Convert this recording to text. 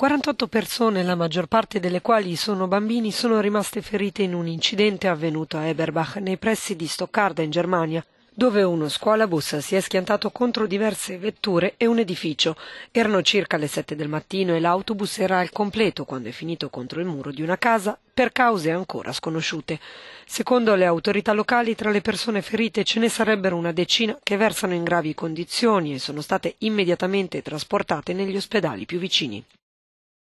48 persone, la maggior parte delle quali sono bambini, sono rimaste ferite in un incidente avvenuto a Eberbach nei pressi di Stoccarda in Germania, dove uno scuolabus si è schiantato contro diverse vetture e un edificio. Erano circa le 7 del mattino e l'autobus era al completo quando è finito contro il muro di una casa per cause ancora sconosciute. Secondo le autorità locali, tra le persone ferite ce ne sarebbero una decina che versano in gravi condizioni e sono state immediatamente trasportate negli ospedali più vicini.